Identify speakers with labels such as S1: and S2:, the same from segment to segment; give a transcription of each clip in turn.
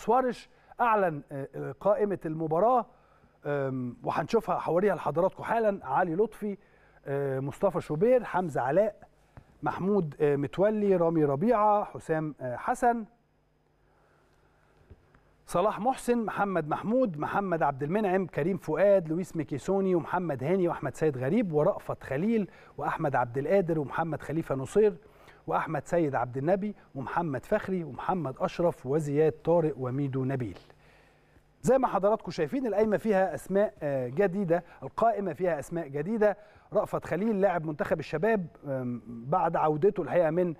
S1: سواريش اعلن آه، آه، قائمه المباراه وهنشوفها حواليها لحضراتكم حالا علي لطفي آه، مصطفى شوبير حمزه علاء محمود متولي رامي ربيعه حسام حسن صلاح محسن محمد محمود محمد عبد المنعم كريم فؤاد لويس ميكيسوني ومحمد هاني واحمد سيد غريب ورأفت خليل واحمد عبد القادر ومحمد خليفه نصير واحمد سيد عبد النبي ومحمد فخري ومحمد اشرف وزياد طارق وميدو نبيل زي ما حضراتكم شايفين القايمه فيها اسماء آه، جديده القائمه فيها اسماء جديده رأفت خليل لاعب منتخب الشباب بعد عودته الحقيقه من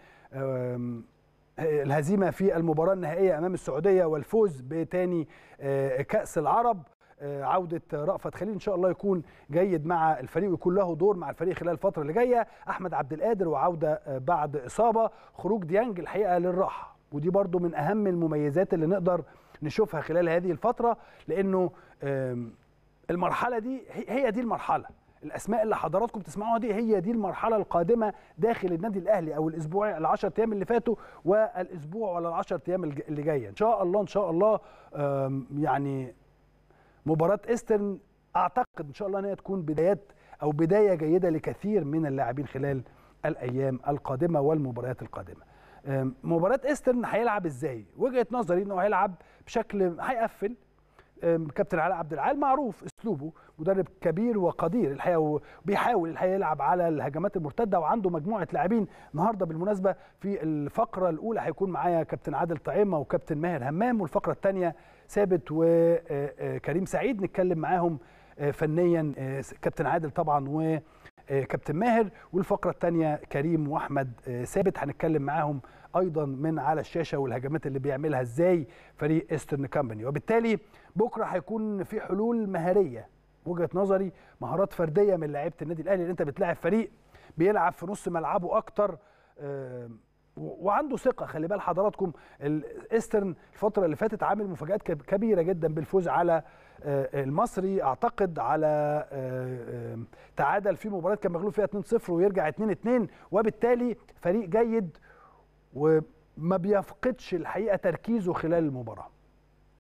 S1: الهزيمه في المباراه النهائيه امام السعوديه والفوز بتاني آه، كاس العرب آه، عوده رأفت خليل ان شاء الله يكون جيد مع الفريق ويكون له دور مع الفريق خلال الفتره اللي جايه احمد عبد القادر وعوده آه، بعد اصابه خروج ديانج الحقيقه للراحه ودي برضو من اهم المميزات اللي نقدر نشوفها خلال هذه الفتره لانه المرحله دي هي دي المرحله الاسماء اللي حضراتكم تسمعوها دي هي دي المرحله القادمه داخل النادي الاهلي او الاسبوع ال10 ايام اللي فاتوا والاسبوع ولا ال10 ايام اللي جايه ان شاء الله ان شاء الله يعني مباراه ايسترن اعتقد ان شاء الله انها تكون بدايات او بدايه جيده لكثير من اللاعبين خلال الايام القادمه والمباريات القادمه مباراه ايسترن هيلعب ازاي وجهه نظري انه هيلعب بشكل هيقفل كابتن علاء عبد العال معروف اسلوبه مدرب كبير وقدير الحقيقه وبيحاول الحقيقه يلعب على الهجمات المرتده وعنده مجموعه لاعبين النهارده بالمناسبه في الفقره الاولى هيكون معايا كابتن عادل طعيمه وكابتن ماهر همام والفقره الثانيه ثابت وكريم سعيد نتكلم معاهم فنيا كابتن عادل طبعا و آه، كابتن ماهر والفقره الثانيه كريم واحمد آه، ثابت هنتكلم معاهم ايضا من على الشاشه والهجمات اللي بيعملها ازاي فريق ايسترن كامباني وبالتالي بكره هيكون في حلول مهاريه وجهه نظري مهارات فرديه من لعيبه النادي الاهلي اللي انت بتلاعب فريق بيلعب في نص ملعبه اكتر آه، وعنده ثقه خلي بال حضراتكم الايسترن الفتره اللي فاتت عامل مفاجات كبيره جدا بالفوز على آه، المصري اعتقد على آه، آه، تعادل في مباراه كان مغلوب فيها 2-0 ويرجع 2-2 وبالتالي فريق جيد وما بيفقدش الحقيقه تركيزه خلال المباراه